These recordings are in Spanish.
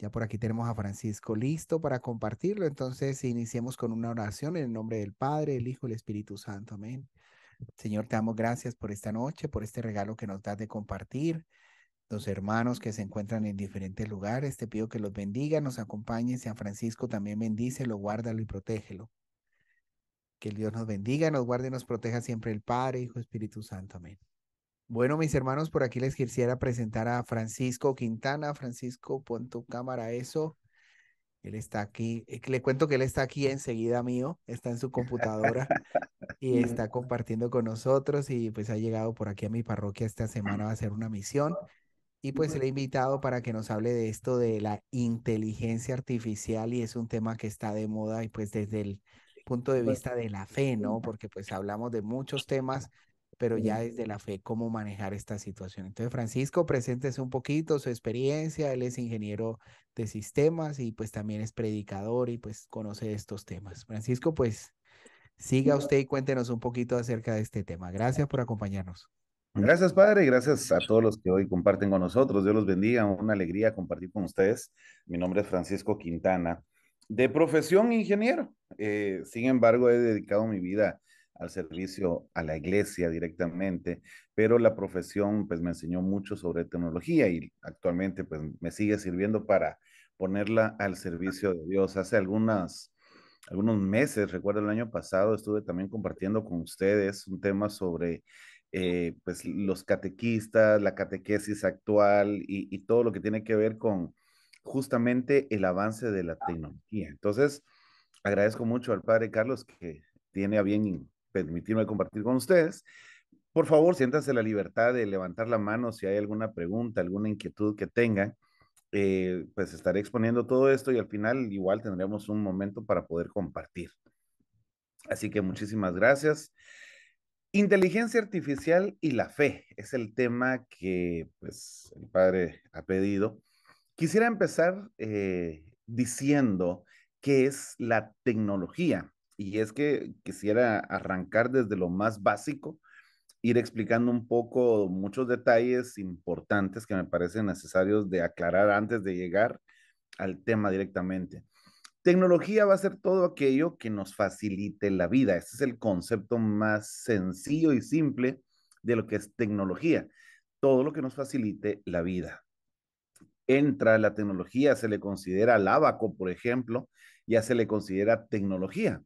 Ya por aquí tenemos a Francisco listo para compartirlo. Entonces iniciemos con una oración en el nombre del Padre, el Hijo y el Espíritu Santo. Amén. Señor, te damos gracias por esta noche, por este regalo que nos das de compartir. Los hermanos que se encuentran en diferentes lugares, te pido que los bendiga, nos acompañe. San Francisco también bendícelo, guárdalo y protégelo. Que el Dios nos bendiga, nos guarde y nos proteja siempre el Padre, Hijo, Espíritu Santo. Amén. Bueno, mis hermanos, por aquí les quisiera presentar a Francisco Quintana. Francisco, pon tu cámara eso. Él está aquí. Eh, le cuento que él está aquí enseguida mío. Está en su computadora y está compartiendo con nosotros. Y pues ha llegado por aquí a mi parroquia esta semana a hacer una misión. Y pues le he invitado para que nos hable de esto de la inteligencia artificial y es un tema que está de moda y pues desde el punto de pues, vista de la fe, ¿no? Porque pues hablamos de muchos temas pero ya desde la fe, cómo manejar esta situación. Entonces, Francisco, preséntese un poquito su experiencia, él es ingeniero de sistemas y pues también es predicador y pues conoce estos temas. Francisco, pues siga usted y cuéntenos un poquito acerca de este tema. Gracias por acompañarnos. Gracias, Padre, y gracias a todos los que hoy comparten con nosotros. Yo los bendiga, una alegría compartir con ustedes. Mi nombre es Francisco Quintana, de profesión ingeniero. Eh, sin embargo, he dedicado mi vida al servicio a la iglesia directamente, pero la profesión pues me enseñó mucho sobre tecnología y actualmente pues me sigue sirviendo para ponerla al servicio de Dios. Hace algunas, algunos meses, recuerdo el año pasado, estuve también compartiendo con ustedes un tema sobre eh, pues los catequistas, la catequesis actual y, y todo lo que tiene que ver con justamente el avance de la tecnología. Entonces, agradezco mucho al padre Carlos que tiene a bien permitirme compartir con ustedes. Por favor, siéntanse la libertad de levantar la mano si hay alguna pregunta, alguna inquietud que tengan. Eh, pues estaré exponiendo todo esto y al final igual tendremos un momento para poder compartir. Así que muchísimas gracias. Inteligencia artificial y la fe es el tema que pues, el padre ha pedido. Quisiera empezar eh, diciendo qué es la tecnología y es que quisiera arrancar desde lo más básico, ir explicando un poco muchos detalles importantes que me parecen necesarios de aclarar antes de llegar al tema directamente. Tecnología va a ser todo aquello que nos facilite la vida. ese es el concepto más sencillo y simple de lo que es tecnología. Todo lo que nos facilite la vida. Entra la tecnología, se le considera el abaco, por ejemplo, ya se le considera tecnología.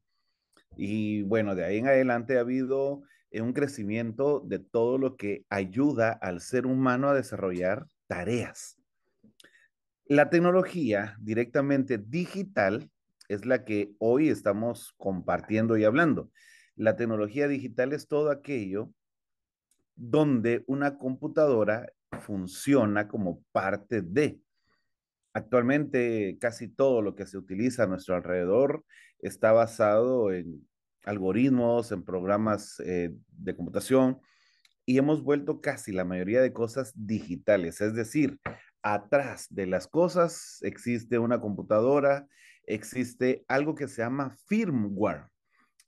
Y bueno, de ahí en adelante ha habido eh, un crecimiento de todo lo que ayuda al ser humano a desarrollar tareas. La tecnología directamente digital es la que hoy estamos compartiendo y hablando. La tecnología digital es todo aquello donde una computadora funciona como parte de. Actualmente casi todo lo que se utiliza a nuestro alrededor está basado en algoritmos, en programas eh, de computación y hemos vuelto casi la mayoría de cosas digitales. Es decir, atrás de las cosas existe una computadora, existe algo que se llama firmware.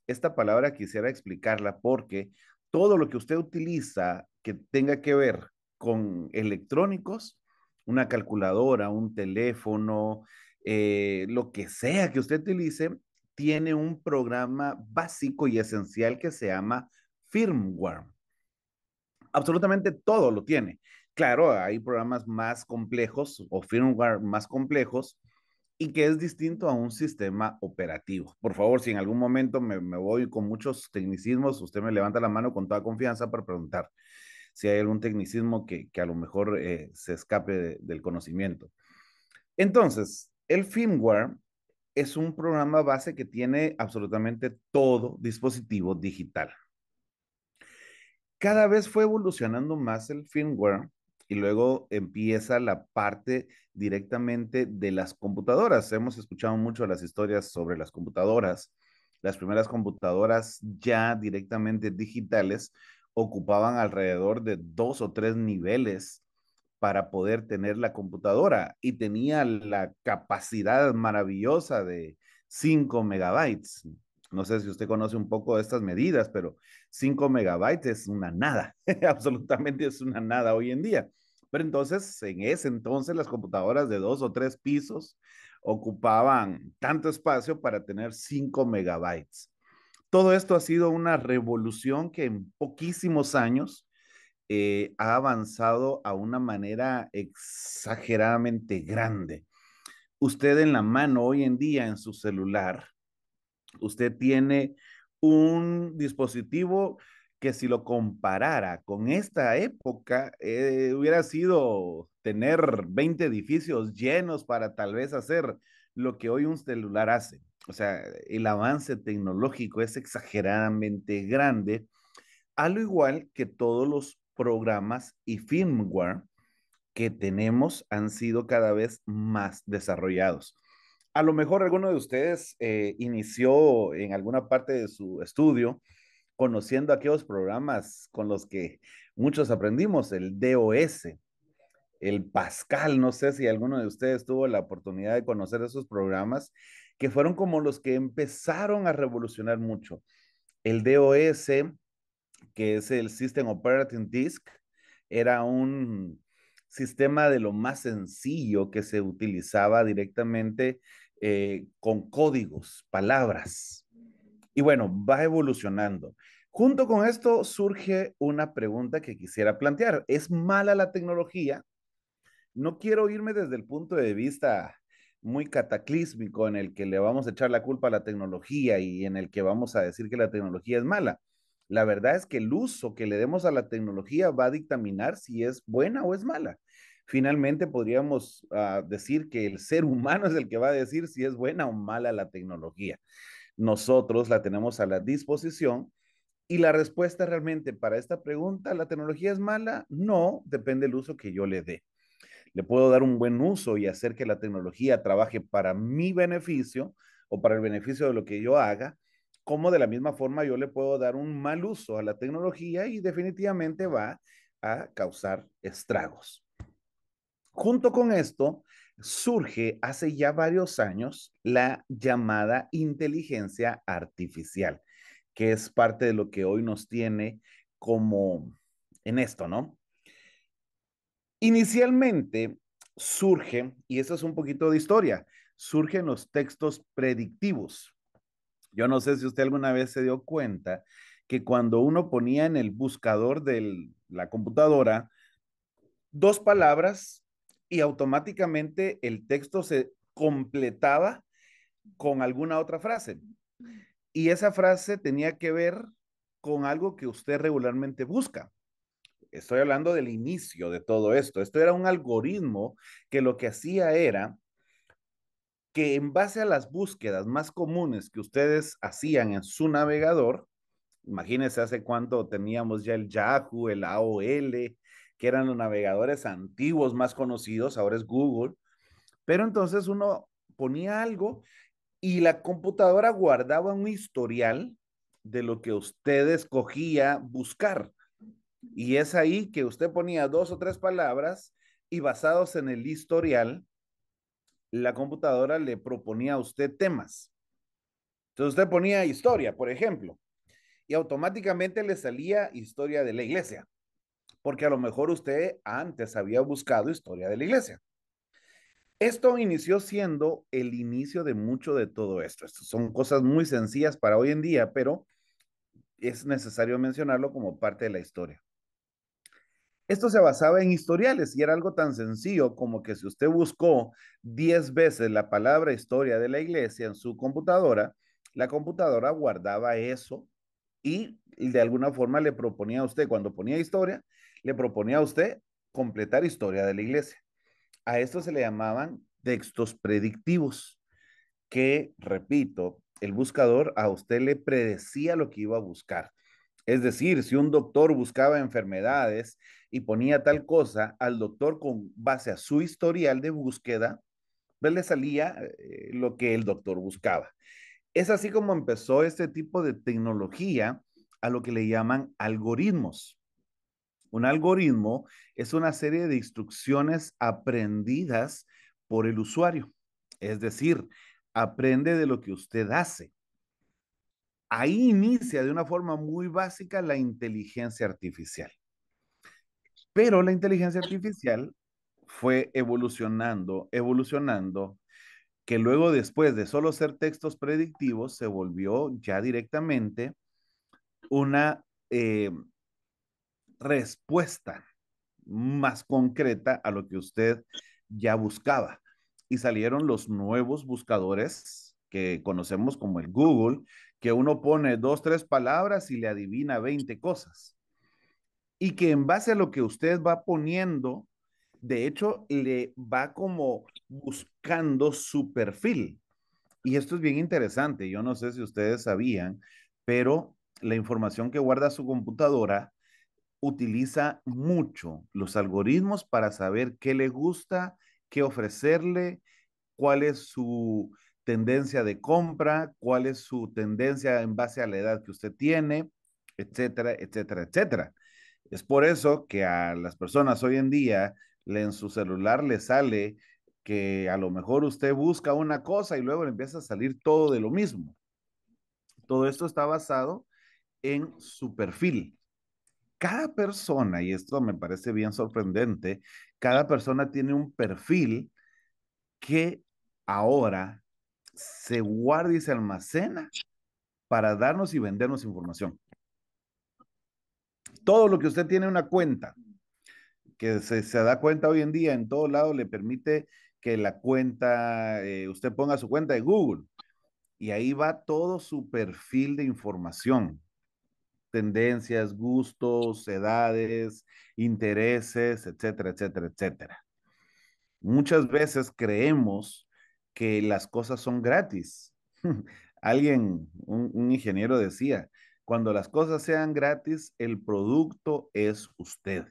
Esta palabra quisiera explicarla porque todo lo que usted utiliza que tenga que ver con electrónicos una calculadora, un teléfono, eh, lo que sea que usted utilice, tiene un programa básico y esencial que se llama firmware. Absolutamente todo lo tiene. Claro, hay programas más complejos o firmware más complejos y que es distinto a un sistema operativo. Por favor, si en algún momento me voy con muchos tecnicismos, usted me levanta la mano con toda confianza para preguntar si hay algún tecnicismo que, a lo mejor eh, se escape del conocimiento. Entonces, el firmware es un programa base que tiene absolutamente todo dispositivo digital. Cada vez fue evolucionando más el firmware y luego empieza la parte directamente de las computadoras. Hemos escuchado mucho las historias sobre las computadoras. Las primeras computadoras ya directamente digitales ocupaban alrededor de dos o tres niveles para poder tener la computadora y tenía la capacidad maravillosa de 5 megabytes. No sé si usted conoce un poco de estas medidas, pero 5 megabytes es una nada, absolutamente es una nada hoy en día. Pero entonces, en ese entonces, las computadoras de dos o tres pisos ocupaban tanto espacio para tener 5 megabytes. Todo esto ha sido una revolución que en poquísimos años eh, ha avanzado a una manera exageradamente grande. Usted en la mano hoy en día en su celular, usted tiene un dispositivo que si lo comparara con esta época, eh, hubiera sido tener 20 edificios llenos para tal vez hacer lo que hoy un celular hace o sea, el avance tecnológico es exageradamente grande, a lo igual que todos los programas y firmware que tenemos han sido cada vez más desarrollados. A lo mejor alguno de ustedes eh, inició en alguna parte de su estudio conociendo aquellos programas con los que muchos aprendimos, el DOS, el Pascal, no sé si alguno de ustedes tuvo la oportunidad de conocer esos programas que fueron como los que empezaron a revolucionar mucho. El DOS, que es el System Operating Disk, era un sistema de lo más sencillo que se utilizaba directamente eh, con códigos, palabras. Y bueno, va evolucionando. Junto con esto surge una pregunta que quisiera plantear. ¿Es mala la tecnología? No quiero irme desde el punto de vista muy cataclísmico en el que le vamos a echar la culpa a la tecnología y en el que vamos a decir que la tecnología es mala. La verdad es que el uso que le demos a la tecnología va a dictaminar si es buena o es mala. Finalmente podríamos ah, decir que el ser humano es el que va a decir si es buena o mala la tecnología. Nosotros la tenemos a la disposición y la respuesta realmente para esta pregunta, ¿la tecnología es mala? No, depende del uso que yo le dé le puedo dar un buen uso y hacer que la tecnología trabaje para mi beneficio o para el beneficio de lo que yo haga, como de la misma forma yo le puedo dar un mal uso a la tecnología y definitivamente va a causar estragos. Junto con esto, surge hace ya varios años la llamada inteligencia artificial, que es parte de lo que hoy nos tiene como en esto, ¿no? Inicialmente surge, y eso es un poquito de historia, surgen los textos predictivos. Yo no sé si usted alguna vez se dio cuenta que cuando uno ponía en el buscador de la computadora dos palabras y automáticamente el texto se completaba con alguna otra frase. Y esa frase tenía que ver con algo que usted regularmente busca. Estoy hablando del inicio de todo esto. Esto era un algoritmo que lo que hacía era que en base a las búsquedas más comunes que ustedes hacían en su navegador, imagínense hace cuánto teníamos ya el Yahoo, el AOL, que eran los navegadores antiguos más conocidos, ahora es Google, pero entonces uno ponía algo y la computadora guardaba un historial de lo que ustedes escogía buscar. Y es ahí que usted ponía dos o tres palabras y basados en el historial, la computadora le proponía a usted temas. Entonces usted ponía historia, por ejemplo, y automáticamente le salía historia de la iglesia, porque a lo mejor usted antes había buscado historia de la iglesia. Esto inició siendo el inicio de mucho de todo esto. son cosas muy sencillas para hoy en día, pero es necesario mencionarlo como parte de la historia. Esto se basaba en historiales y era algo tan sencillo como que si usted buscó 10 veces la palabra historia de la iglesia en su computadora, la computadora guardaba eso y de alguna forma le proponía a usted, cuando ponía historia, le proponía a usted completar historia de la iglesia. A esto se le llamaban textos predictivos, que, repito, el buscador a usted le predecía lo que iba a buscar. Es decir, si un doctor buscaba enfermedades y ponía tal cosa al doctor con base a su historial de búsqueda, pues le salía eh, lo que el doctor buscaba. Es así como empezó este tipo de tecnología a lo que le llaman algoritmos. Un algoritmo es una serie de instrucciones aprendidas por el usuario. Es decir, aprende de lo que usted hace ahí inicia de una forma muy básica la inteligencia artificial. Pero la inteligencia artificial fue evolucionando, evolucionando, que luego después de solo ser textos predictivos se volvió ya directamente una eh, respuesta más concreta a lo que usted ya buscaba. Y salieron los nuevos buscadores que conocemos como el Google, que uno pone dos, tres palabras y le adivina 20 cosas. Y que en base a lo que usted va poniendo, de hecho, le va como buscando su perfil. Y esto es bien interesante. Yo no sé si ustedes sabían, pero la información que guarda su computadora utiliza mucho los algoritmos para saber qué le gusta, qué ofrecerle, cuál es su tendencia de compra, cuál es su tendencia en base a la edad que usted tiene, etcétera, etcétera, etcétera. Es por eso que a las personas hoy en día en su celular le sale que a lo mejor usted busca una cosa y luego le empieza a salir todo de lo mismo. Todo esto está basado en su perfil. Cada persona, y esto me parece bien sorprendente, cada persona tiene un perfil que ahora se guarda y se almacena para darnos y vendernos información. Todo lo que usted tiene una cuenta, que se, da cuenta hoy en día en todo lado, le permite que la cuenta, eh, usted ponga su cuenta de Google y ahí va todo su perfil de información, tendencias, gustos, edades, intereses, etcétera, etcétera, etcétera. Muchas veces creemos que las cosas son gratis. Alguien, un, ingeniero decía, cuando las cosas sean gratis, el producto es usted.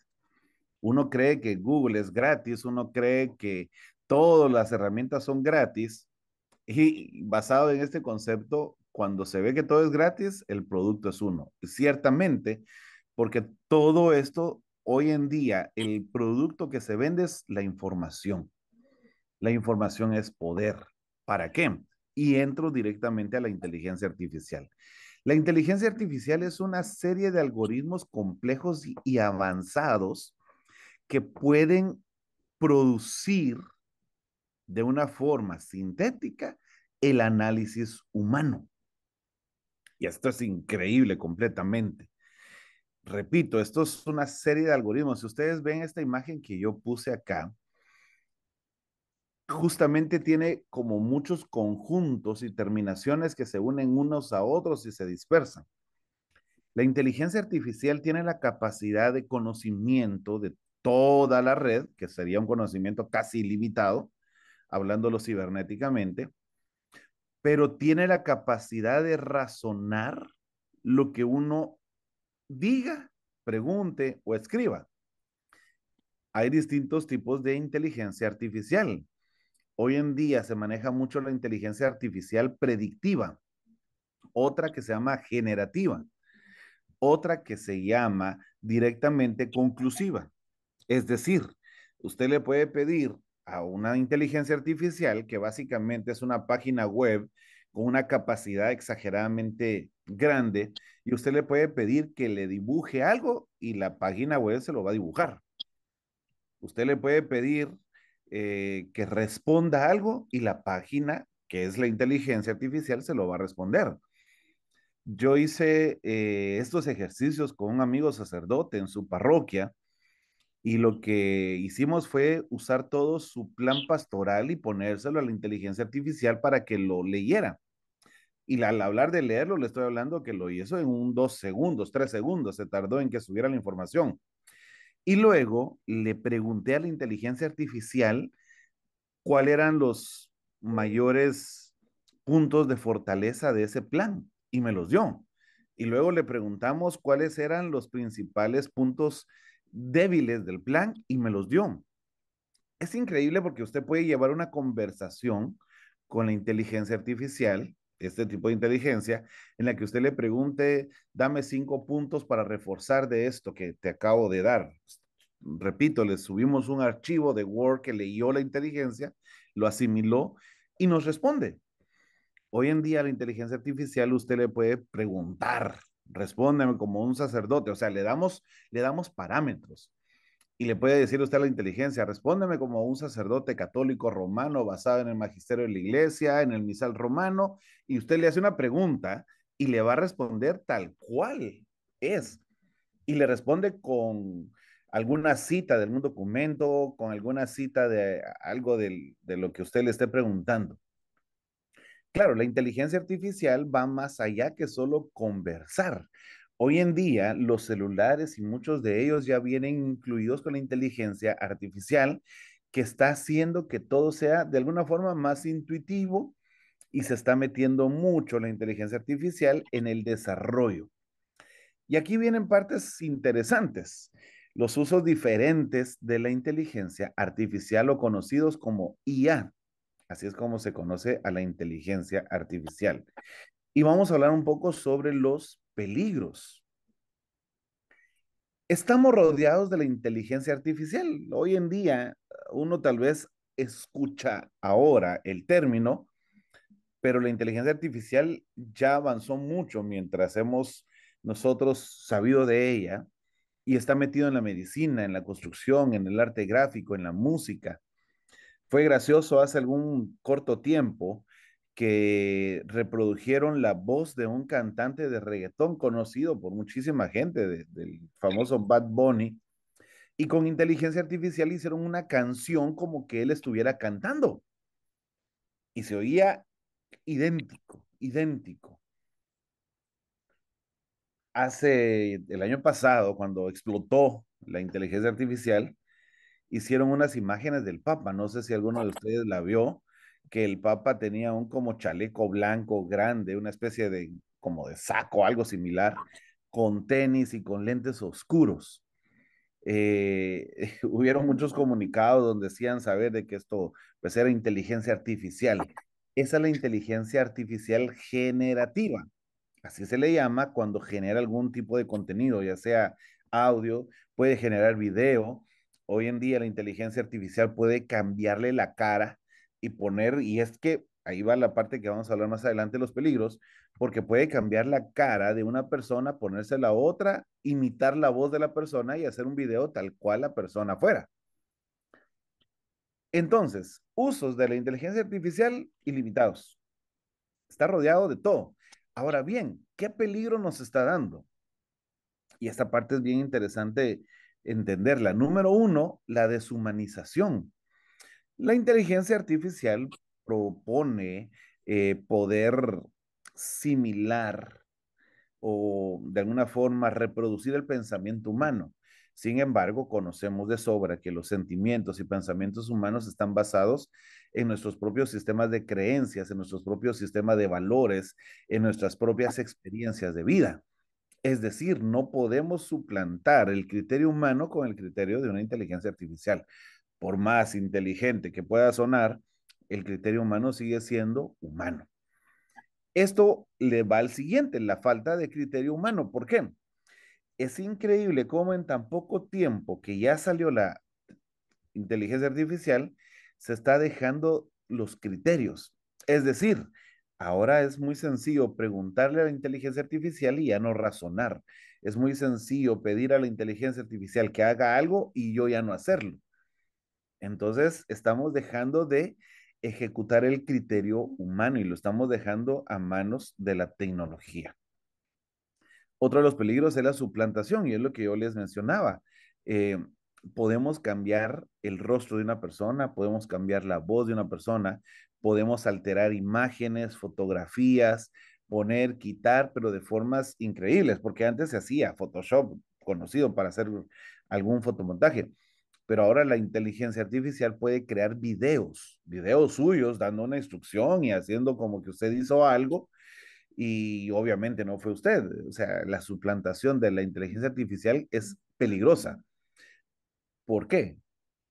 Uno cree que Google es gratis, uno cree que todas las herramientas son gratis y basado en este concepto, cuando se ve que todo es gratis, el producto es uno. ciertamente, porque todo esto, hoy en día, el producto que se vende es la información. La información es poder. ¿Para qué? Y entro directamente a la inteligencia artificial. La inteligencia artificial es una serie de algoritmos complejos y avanzados que pueden producir de una forma sintética el análisis humano. Y esto es increíble completamente. Repito, esto es una serie de algoritmos. Si ustedes ven esta imagen que yo puse acá, justamente tiene como muchos conjuntos y terminaciones que se unen unos a otros y se dispersan. La inteligencia artificial tiene la capacidad de conocimiento de toda la red, que sería un conocimiento casi ilimitado, hablándolo cibernéticamente, pero tiene la capacidad de razonar lo que uno diga, pregunte o escriba. Hay distintos tipos de inteligencia artificial. Hoy en día se maneja mucho la inteligencia artificial predictiva, otra que se llama generativa, otra que se llama directamente conclusiva. Es decir, usted le puede pedir a una inteligencia artificial que básicamente es una página web con una capacidad exageradamente grande y usted le puede pedir que le dibuje algo y la página web se lo va a dibujar. Usted le puede pedir eh, que responda algo y la página, que es la inteligencia artificial, se lo va a responder. Yo hice eh, estos ejercicios con un amigo sacerdote en su parroquia y lo que hicimos fue usar todo su plan pastoral y ponérselo a la inteligencia artificial para que lo leyera. Y al hablar de leerlo, le estoy hablando que lo hizo en un dos segundos, tres segundos, se tardó en que subiera la información. Y luego le pregunté a la inteligencia artificial cuáles eran los mayores puntos de fortaleza de ese plan y me los dio. Y luego le preguntamos cuáles eran los principales puntos débiles del plan y me los dio. Es increíble porque usted puede llevar una conversación con la inteligencia artificial este tipo de inteligencia, en la que usted le pregunte, dame cinco puntos para reforzar de esto que te acabo de dar. Repito, le subimos un archivo de Word que leyó la inteligencia, lo asimiló y nos responde. Hoy en día la inteligencia artificial usted le puede preguntar, respóndeme como un sacerdote, o sea, le damos, le damos parámetros y le puede decir usted a la inteligencia, respóndeme como un sacerdote católico romano basado en el magisterio de la iglesia, en el misal romano, y usted le hace una pregunta y le va a responder tal cual es. Y le responde con alguna cita de algún documento, con alguna cita de algo de lo que usted le esté preguntando. Claro, la inteligencia artificial va más allá que solo conversar. Hoy en día los celulares y muchos de ellos ya vienen incluidos con la inteligencia artificial que está haciendo que todo sea de alguna forma más intuitivo y se está metiendo mucho la inteligencia artificial en el desarrollo. Y aquí vienen partes interesantes, los usos diferentes de la inteligencia artificial o conocidos como IA. Así es como se conoce a la inteligencia artificial. Y vamos a hablar un poco sobre los peligros. Estamos rodeados de la inteligencia artificial. Hoy en día, uno tal vez escucha ahora el término, pero la inteligencia artificial ya avanzó mucho mientras hemos nosotros sabido de ella y está metido en la medicina, en la construcción, en el arte gráfico, en la música. Fue gracioso hace algún corto tiempo que reprodujeron la voz de un cantante de reggaetón conocido por muchísima gente, del famoso Bad Bunny, y con inteligencia artificial hicieron una canción como que él estuviera cantando. Y se oía idéntico, idéntico. Hace el año pasado, cuando explotó la inteligencia artificial, hicieron unas imágenes del Papa. No sé si alguno de ustedes la vio que el Papa tenía un como chaleco blanco grande, una especie de como de saco, algo similar, con tenis y con lentes oscuros. Eh, hubieron muchos comunicados donde decían saber de que esto pues era inteligencia artificial. Esa es la inteligencia artificial generativa. Así se le llama cuando genera algún tipo de contenido, ya sea audio, puede generar video. Hoy en día la inteligencia artificial puede cambiarle la cara y poner, y es que ahí va la parte que vamos a hablar más adelante, los peligros, porque puede cambiar la cara de una persona, ponerse la otra, imitar la voz de la persona y hacer un video tal cual la persona fuera. Entonces, usos de la inteligencia artificial ilimitados. Está rodeado de todo. Ahora bien, ¿qué peligro nos está dando? Y esta parte es bien interesante entenderla. Número uno, la deshumanización la inteligencia artificial propone eh, poder similar o de alguna forma reproducir el pensamiento humano. Sin embargo, conocemos de sobra que los sentimientos y pensamientos humanos están basados en nuestros propios sistemas de creencias, en nuestros propios sistemas de valores, en nuestras propias experiencias de vida. Es decir, no podemos suplantar el criterio humano con el criterio de una inteligencia artificial por más inteligente que pueda sonar, el criterio humano sigue siendo humano. Esto le va al siguiente, la falta de criterio humano. ¿Por qué? Es increíble cómo en tan poco tiempo que ya salió la inteligencia artificial, se está dejando los criterios. Es decir, ahora es muy sencillo preguntarle a la inteligencia artificial y ya no razonar. Es muy sencillo pedir a la inteligencia artificial que haga algo y yo ya no hacerlo. Entonces, estamos dejando de ejecutar el criterio humano y lo estamos dejando a manos de la tecnología. Otro de los peligros es la suplantación y es lo que yo les mencionaba. Eh, podemos cambiar el rostro de una persona, podemos cambiar la voz de una persona, podemos alterar imágenes, fotografías, poner, quitar, pero de formas increíbles, porque antes se hacía Photoshop conocido para hacer algún fotomontaje pero ahora la inteligencia artificial puede crear videos, videos suyos dando una instrucción y haciendo como que usted hizo algo y obviamente no fue usted. O sea, la suplantación de la inteligencia artificial es peligrosa. ¿Por qué?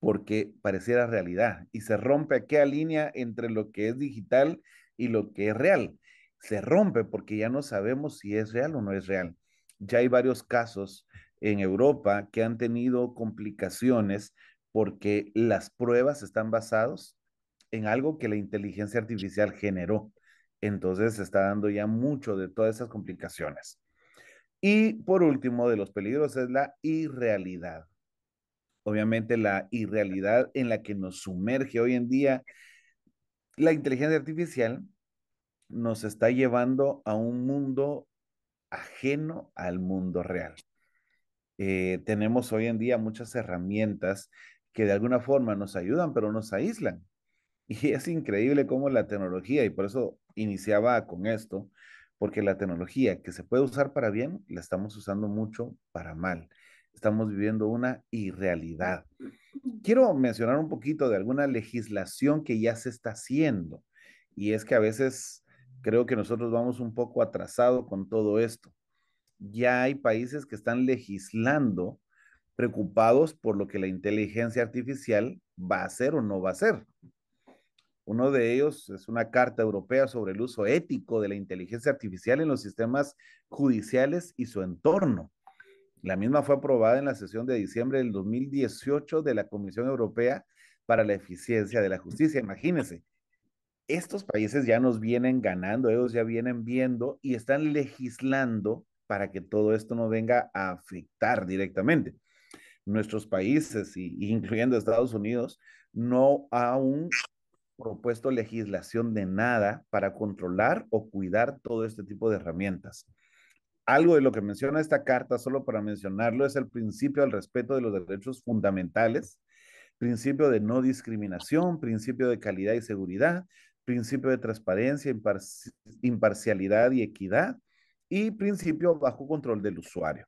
Porque pareciera realidad y se rompe aquella línea entre lo que es digital y lo que es real. Se rompe porque ya no sabemos si es real o no es real. Ya hay varios casos en Europa que han tenido complicaciones porque las pruebas están basadas en algo que la inteligencia artificial generó. Entonces se está dando ya mucho de todas esas complicaciones. Y por último, de los peligros es la irrealidad. Obviamente la irrealidad en la que nos sumerge hoy en día la inteligencia artificial nos está llevando a un mundo ajeno al mundo real. Eh, tenemos hoy en día muchas herramientas que de alguna forma nos ayudan, pero nos aíslan. Y es increíble cómo la tecnología, y por eso iniciaba con esto, porque la tecnología que se puede usar para bien, la estamos usando mucho para mal. Estamos viviendo una irrealidad. Quiero mencionar un poquito de alguna legislación que ya se está haciendo. Y es que a veces creo que nosotros vamos un poco atrasado con todo esto ya hay países que están legislando preocupados por lo que la inteligencia artificial va a hacer o no va a hacer. Uno de ellos es una carta europea sobre el uso ético de la inteligencia artificial en los sistemas judiciales y su entorno. La misma fue aprobada en la sesión de diciembre del 2018 de la Comisión Europea para la Eficiencia de la Justicia. Imagínense, estos países ya nos vienen ganando, ellos ya vienen viendo y están legislando para que todo esto no venga a afectar directamente. Nuestros países, y, incluyendo Estados Unidos, no aún propuesto legislación de nada para controlar o cuidar todo este tipo de herramientas. Algo de lo que menciona esta carta, solo para mencionarlo, es el principio al respeto de los derechos fundamentales, principio de no discriminación, principio de calidad y seguridad, principio de transparencia, imparcialidad y equidad, y principio bajo control del usuario.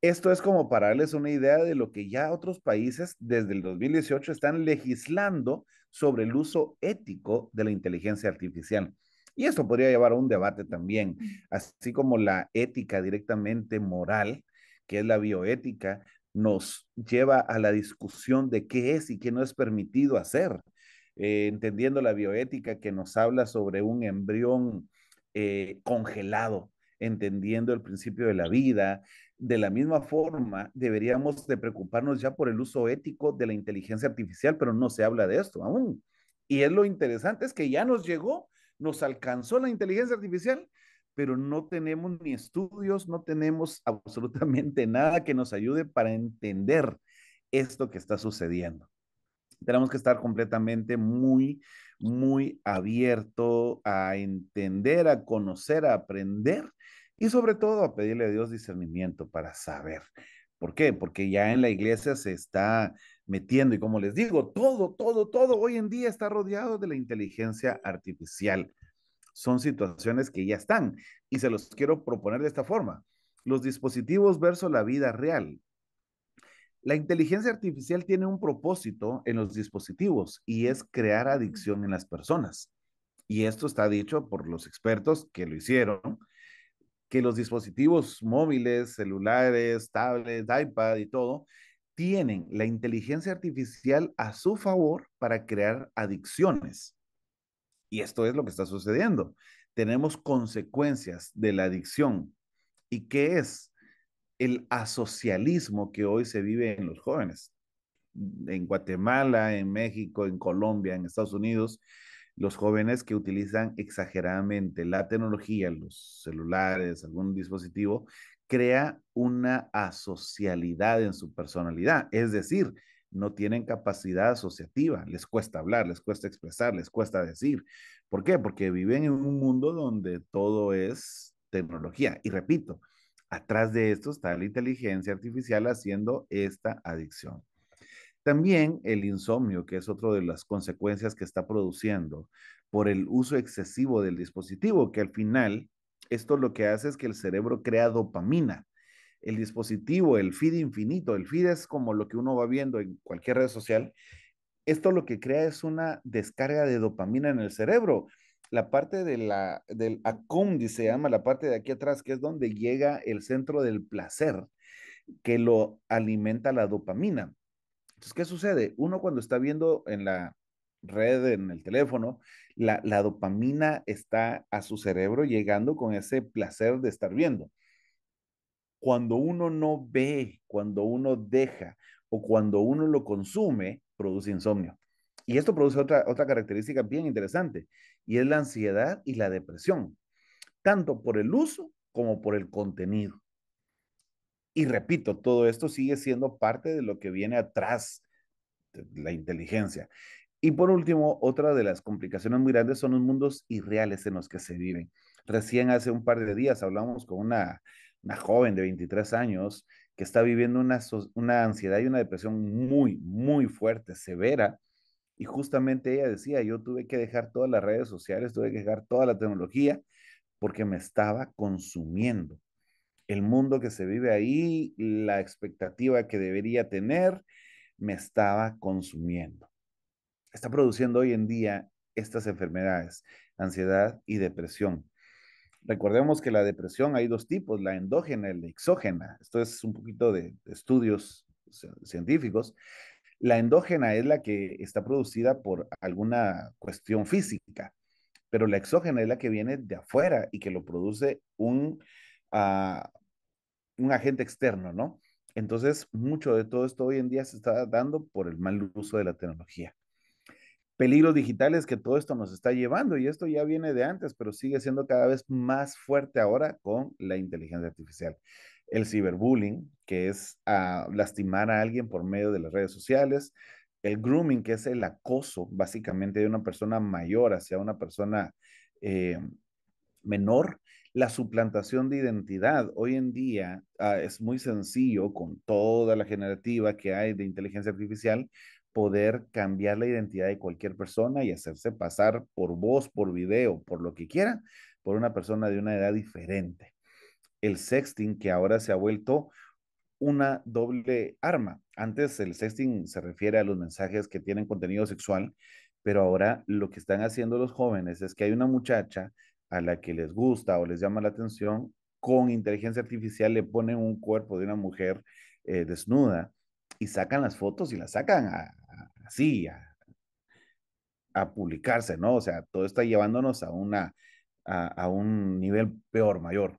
Esto es como para darles una idea de lo que ya otros países desde el 2018 están legislando sobre el uso ético de la inteligencia artificial. Y esto podría llevar a un debate también, así como la ética directamente moral, que es la bioética, nos lleva a la discusión de qué es y qué no es permitido hacer, eh, entendiendo la bioética que nos habla sobre un embrión eh, congelado entendiendo el principio de la vida. De la misma forma, deberíamos de preocuparnos ya por el uso ético de la inteligencia artificial, pero no se habla de esto aún. Y es lo interesante, es que ya nos llegó, nos alcanzó la inteligencia artificial, pero no tenemos ni estudios, no tenemos absolutamente nada que nos ayude para entender esto que está sucediendo. Tenemos que estar completamente muy, muy abierto a entender, a conocer, a aprender y sobre todo a pedirle a Dios discernimiento para saber. ¿Por qué? Porque ya en la iglesia se está metiendo y como les digo, todo, todo, todo hoy en día está rodeado de la inteligencia artificial. Son situaciones que ya están y se los quiero proponer de esta forma. Los dispositivos versus la vida real. La inteligencia artificial tiene un propósito en los dispositivos y es crear adicción en las personas. Y esto está dicho por los expertos que lo hicieron, que los dispositivos móviles, celulares, tablets, iPad y todo, tienen la inteligencia artificial a su favor para crear adicciones. Y esto es lo que está sucediendo. Tenemos consecuencias de la adicción. ¿Y qué es? el asocialismo que hoy se vive en los jóvenes. En Guatemala, en México, en Colombia, en Estados Unidos, los jóvenes que utilizan exageradamente la tecnología, los celulares, algún dispositivo, crea una asocialidad en su personalidad. Es decir, no tienen capacidad asociativa, les cuesta hablar, les cuesta expresar, les cuesta decir. ¿Por qué? Porque viven en un mundo donde todo es tecnología. Y repito, Atrás de esto está la inteligencia artificial haciendo esta adicción. También el insomnio, que es otra de las consecuencias que está produciendo por el uso excesivo del dispositivo, que al final esto lo que hace es que el cerebro crea dopamina. El dispositivo, el feed infinito, el feed es como lo que uno va viendo en cualquier red social. Esto lo que crea es una descarga de dopamina en el cerebro la parte de la, del acundi se llama, la parte de aquí atrás, que es donde llega el centro del placer, que lo alimenta la dopamina. Entonces, ¿qué sucede? Uno cuando está viendo en la red, en el teléfono, la dopamina está a su cerebro llegando con ese placer de estar viendo. Cuando uno no ve, cuando uno deja o cuando uno lo consume, produce insomnio. Y esto produce otra, característica bien interesante, y es la ansiedad y la depresión, tanto por el uso como por el contenido. Y repito, todo esto sigue siendo parte de lo que viene atrás la inteligencia. Y por último, otra de las complicaciones muy grandes son los mundos irreales en los que se viven. Recién hace un par de días hablamos con una, joven de 23 años que está viviendo una, una ansiedad y una depresión muy, muy fuerte, severa, y justamente ella decía, yo tuve que dejar todas las redes sociales, tuve que dejar toda la tecnología porque me estaba consumiendo. El mundo que se vive ahí, la expectativa que debería tener, me estaba consumiendo. Está produciendo hoy en día estas enfermedades, ansiedad y depresión. Recordemos que la depresión hay dos tipos, la endógena y la exógena. Esto es un poquito de estudios científicos. La endógena es la que está producida por alguna cuestión física, pero la exógena es la que viene de afuera y que lo produce un, ah, un agente externo, ¿no? Entonces, mucho de todo esto hoy en día se está dando por el mal uso de la tecnología. Peligros digitales que todo esto nos está llevando, y esto ya viene de antes, pero sigue siendo cada vez más fuerte ahora con la inteligencia artificial el ciberbullying, que es ah, lastimar a alguien por medio de las redes sociales, el grooming, que es el acoso básicamente de una persona mayor hacia una persona eh, menor, la suplantación de identidad. Hoy en día ah, es muy sencillo con toda la generativa que hay de inteligencia artificial poder cambiar la identidad de cualquier persona y hacerse pasar por voz, por video, por lo que quiera, por una persona de una edad diferente el sexting, que ahora se ha vuelto una doble arma. Antes el sexting se refiere a los mensajes que tienen contenido sexual, pero ahora lo que están haciendo los jóvenes es que hay una muchacha a la que les gusta o les llama la atención, con inteligencia artificial le ponen un cuerpo de una mujer eh, desnuda y sacan las fotos y las sacan así, a, publicarse, ¿no? O sea, todo está llevándonos a, una, a, un nivel peor, mayor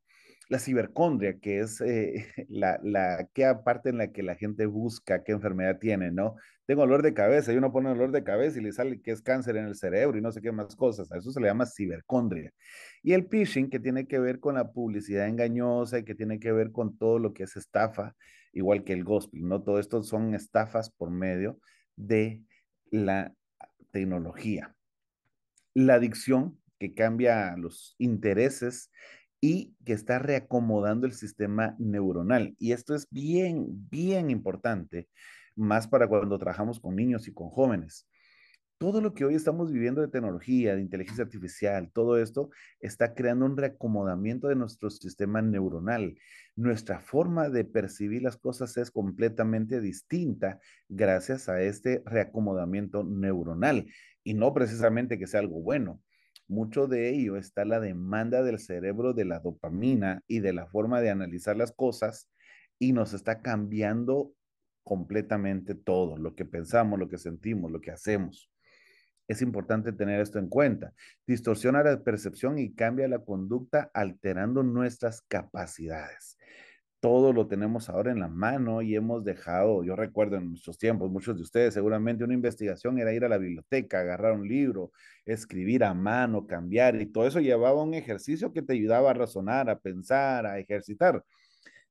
la cibercondria, que es eh, la, la que parte en la que la gente busca qué enfermedad tiene, ¿no? Tengo dolor de cabeza y uno pone dolor de cabeza y le sale que es cáncer en el cerebro y no sé qué más cosas. A eso se le llama cibercondria. Y el phishing, que tiene que ver con la publicidad engañosa y que tiene que ver con todo lo que es estafa, igual que el gospel, ¿no? Todo esto son estafas por medio de la tecnología. La adicción, que cambia los intereses y que está reacomodando el sistema neuronal. Y esto es bien, bien importante, más para cuando trabajamos con niños y con jóvenes. Todo lo que hoy estamos viviendo de tecnología, de inteligencia artificial, todo esto está creando un reacomodamiento de nuestro sistema neuronal. Nuestra forma de percibir las cosas es completamente distinta gracias a este reacomodamiento neuronal y no precisamente que sea algo bueno mucho de ello está la demanda del cerebro de la dopamina y de la forma de analizar las cosas y nos está cambiando completamente todo, lo que pensamos, lo que sentimos, lo que hacemos. Es importante tener esto en cuenta. Distorsiona la percepción y cambia la conducta alterando nuestras capacidades todo lo tenemos ahora en la mano y hemos dejado, yo recuerdo en nuestros tiempos, muchos de ustedes seguramente una investigación era ir a la biblioteca, agarrar un libro, escribir a mano, cambiar y todo eso llevaba un ejercicio que te ayudaba a razonar, a pensar, a ejercitar.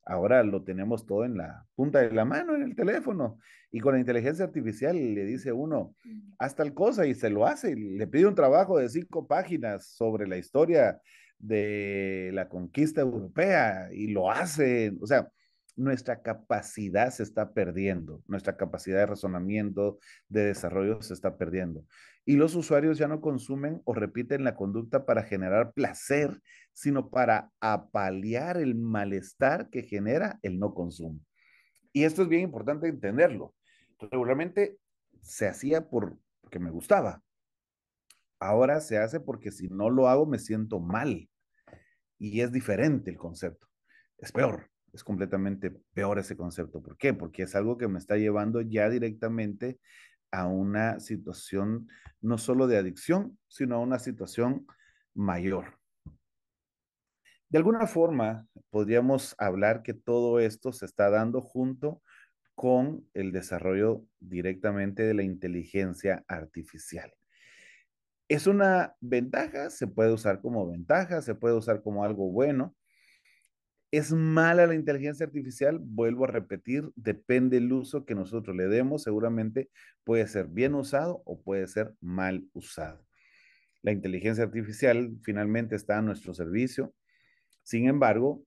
Ahora lo tenemos todo en la punta de la mano, en el teléfono. Y con la inteligencia artificial le dice uno, mm. haz tal cosa y se lo hace. Le pide un trabajo de cinco páginas sobre la historia de la conquista europea y lo hacen, o sea, nuestra capacidad se está perdiendo, nuestra capacidad de razonamiento, de desarrollo se está perdiendo. Y los usuarios ya no consumen o repiten la conducta para generar placer, sino para apalear el malestar que genera el no consumo. Y esto es bien importante entenderlo. Regularmente se hacía por, porque me gustaba. Ahora se hace porque si no lo hago me siento mal y es diferente el concepto. Es peor, es completamente peor ese concepto. ¿Por qué? Porque es algo que me está llevando ya directamente a una situación no solo de adicción, sino a una situación mayor. De alguna forma, podríamos hablar que todo esto se está dando junto con el desarrollo directamente de la inteligencia artificial es una ventaja, se puede usar como ventaja, se puede usar como algo bueno. ¿Es mala la inteligencia artificial? Vuelvo a repetir, depende el uso que nosotros le demos, seguramente puede ser bien usado o puede ser mal usado. La inteligencia artificial finalmente está a nuestro servicio. Sin embargo,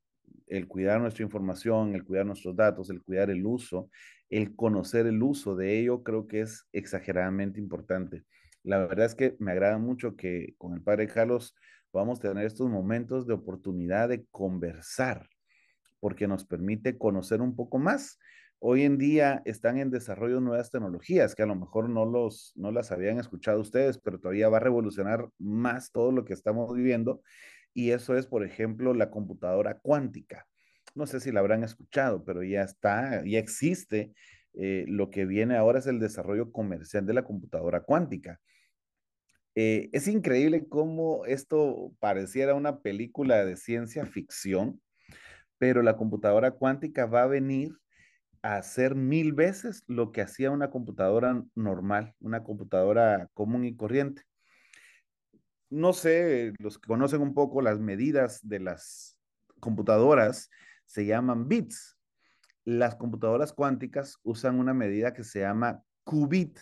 el cuidar nuestra información, el cuidar nuestros datos, el cuidar el uso, el conocer el uso de ello, creo que es exageradamente importante. La verdad es que me agrada mucho que con el padre Carlos vamos a tener estos momentos de oportunidad de conversar, porque nos permite conocer un poco más. Hoy en día están en desarrollo nuevas tecnologías que a lo mejor no, los, no las habían escuchado ustedes, pero todavía va a revolucionar más todo lo que estamos viviendo. Y eso es, por ejemplo, la computadora cuántica. No sé si la habrán escuchado, pero ya está, ya existe. Eh, lo que viene ahora es el desarrollo comercial de la computadora cuántica eh, es increíble cómo esto pareciera una película de ciencia ficción, pero la computadora cuántica va a venir a hacer mil veces lo que hacía una computadora normal, una computadora común y corriente. No sé, los que conocen un poco las medidas de las computadoras se llaman bits. Las computadoras cuánticas usan una medida que se llama qubit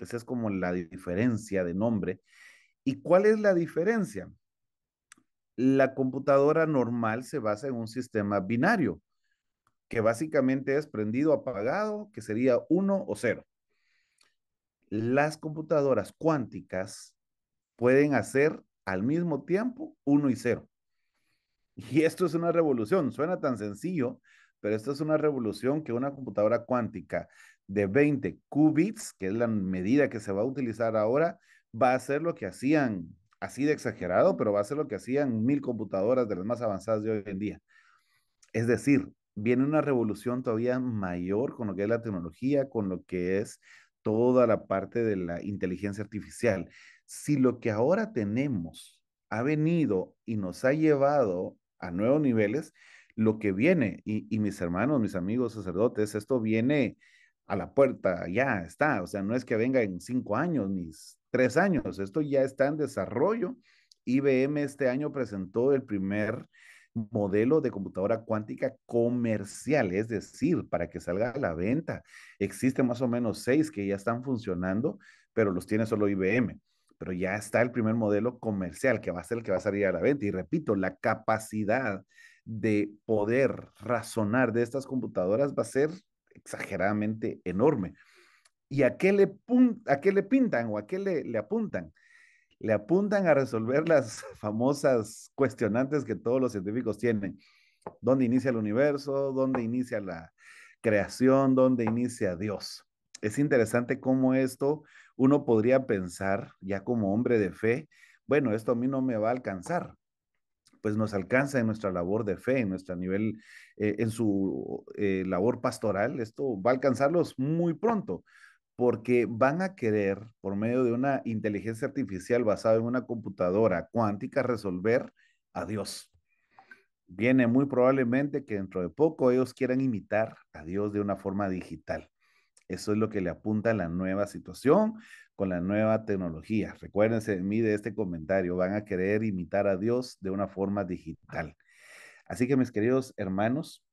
esa es como la diferencia de nombre. ¿Y cuál es la diferencia? La computadora normal se basa en un sistema binario, que básicamente es prendido, apagado, que sería uno o cero. Las computadoras cuánticas pueden hacer al mismo tiempo uno y cero. Y esto es una revolución, suena tan sencillo, pero esto es una revolución que una computadora cuántica de 20 qubits, que es la medida que se va a utilizar ahora, va a ser lo que hacían, así de exagerado, pero va a ser lo que hacían mil computadoras de las más avanzadas de hoy en día. Es decir, viene una revolución todavía mayor con lo que es la tecnología, con lo que es toda la parte de la inteligencia artificial. Si lo que ahora tenemos ha venido y nos ha llevado a nuevos niveles, lo que viene, y, y mis hermanos, mis amigos sacerdotes, esto viene a la puerta, ya está. O sea, no es que venga en cinco años ni tres años, esto ya está en desarrollo. IBM este año presentó el primer modelo de computadora cuántica comercial, es decir, para que salga a la venta. Existen más o menos seis que ya están funcionando, pero los tiene solo IBM. Pero ya está el primer modelo comercial que va a ser el que va a salir a la venta. Y repito, la capacidad de poder razonar de estas computadoras va a ser exageradamente enorme. ¿Y a qué le, a qué le pintan o a qué le, le apuntan? Le apuntan a resolver las famosas cuestionantes que todos los científicos tienen. ¿Dónde inicia el universo? ¿Dónde inicia la creación? ¿Dónde inicia Dios? Es interesante cómo esto uno podría pensar, ya como hombre de fe, bueno, esto a mí no me va a alcanzar, pues nos alcanza en nuestra labor de fe, en nuestro nivel, eh, en su eh, labor pastoral, esto va a alcanzarlos muy pronto, porque van a querer, por medio de una inteligencia artificial basada en una computadora cuántica, resolver a Dios. Viene muy probablemente que dentro de poco ellos quieran imitar a Dios de una forma digital. Eso es lo que le apunta a la nueva situación, con la nueva tecnología. Recuérdense de mí de este comentario, van a querer imitar a Dios de una forma digital. Así que mis queridos hermanos,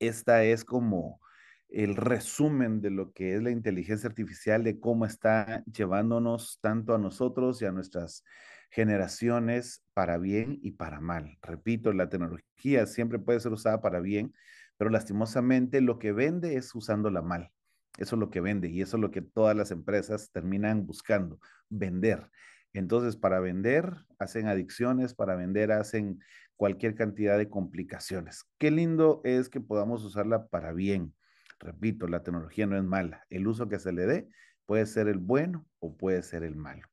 esta es como el resumen de lo que es la inteligencia artificial, de cómo está llevándonos tanto a nosotros y a nuestras generaciones para bien y para mal. Repito, la tecnología siempre puede ser usada para bien, pero lastimosamente lo que vende es usándola mal. Eso es lo que vende y eso es lo que todas las empresas terminan buscando, vender. Entonces, para vender hacen adicciones, para vender hacen cualquier cantidad de complicaciones. Qué lindo es que podamos usarla para bien. Repito, la tecnología no es mala. El uso que se le dé puede ser el bueno o puede ser el malo.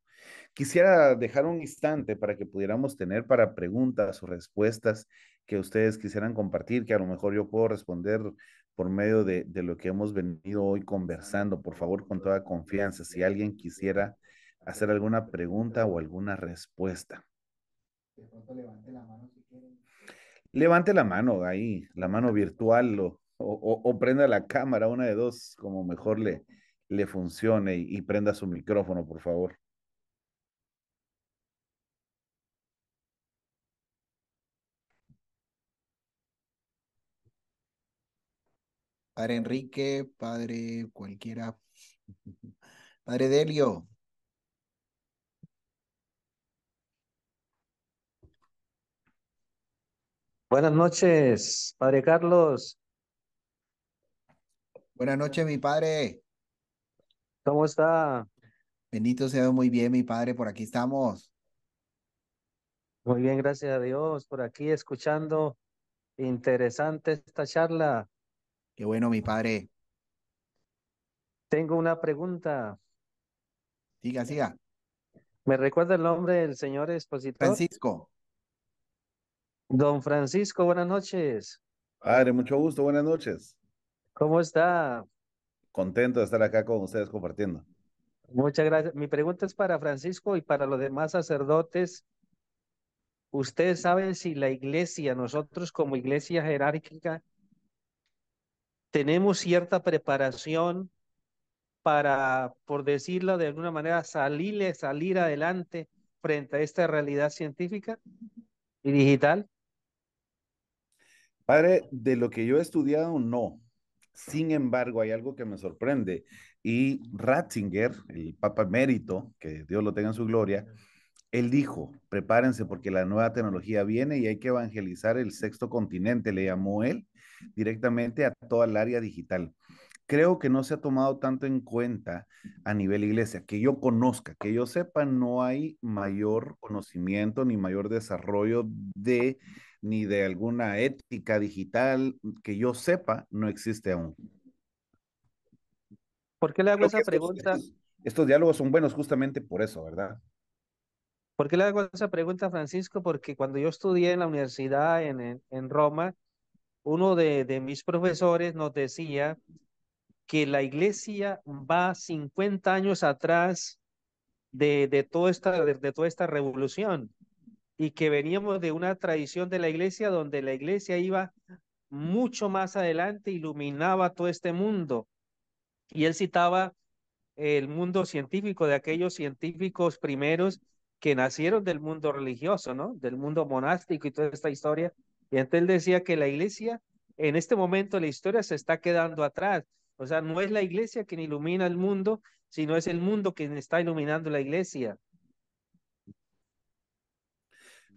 Quisiera dejar un instante para que pudiéramos tener para preguntas o respuestas que ustedes quisieran compartir, que a lo mejor yo puedo responder por medio de, lo que hemos venido hoy conversando. Por favor, con toda confianza, si alguien quisiera hacer alguna pregunta o alguna respuesta. levante la mano si Levante la mano ahí, la mano virtual o, o, prenda la cámara, una de dos, como mejor le, le funcione y prenda su micrófono, por favor. Padre Enrique, Padre cualquiera, Padre Delio. Buenas noches, Padre Carlos. Buenas noches, mi padre. ¿Cómo está? Bendito sea muy bien, mi padre, por aquí estamos. Muy bien, gracias a Dios, por aquí escuchando. Interesante esta charla. Qué bueno, mi padre. Tengo una pregunta. Diga, siga. ¿Me recuerda el nombre del señor expositor? Francisco. Don Francisco, buenas noches. Padre, mucho gusto, buenas noches. ¿Cómo está? Contento de estar acá con ustedes compartiendo. Muchas gracias. Mi pregunta es para Francisco y para los demás sacerdotes. Ustedes saben si la iglesia, nosotros como iglesia jerárquica, tenemos cierta preparación para, por decirlo de alguna manera, salirle, salir adelante frente a esta realidad científica y digital? Padre, de lo que yo he estudiado, no. Sin embargo, hay algo que me sorprende. Y Ratzinger, el Papa Mérito, que Dios lo tenga en su gloria, él dijo, prepárense porque la nueva tecnología viene y hay que evangelizar el sexto continente, le llamó él directamente a toda el área digital. Creo que no se ha tomado tanto en cuenta a nivel iglesia. Que yo conozca, que yo sepa, no hay mayor conocimiento ni mayor desarrollo de ni de alguna ética digital que yo sepa, no existe aún. ¿Por qué le hago esa pregunta? estos diálogos son buenos justamente por eso, ¿verdad? ¿Por qué le hago esa pregunta, Francisco? Porque cuando yo estudié en la universidad en, en, Roma, uno de, de, mis profesores nos decía que la iglesia va 50 años atrás de, de, toda esta, de toda esta revolución y que veníamos de una tradición de la iglesia donde la iglesia iba mucho más adelante, iluminaba todo este mundo. Y él citaba el mundo científico de aquellos científicos primeros que nacieron del mundo religioso, ¿no? Del mundo monástico y toda esta historia. Y antes él decía que la iglesia, en este momento la historia se está quedando atrás. O sea, no es la iglesia quien ilumina el mundo, sino es el mundo quien está iluminando la iglesia.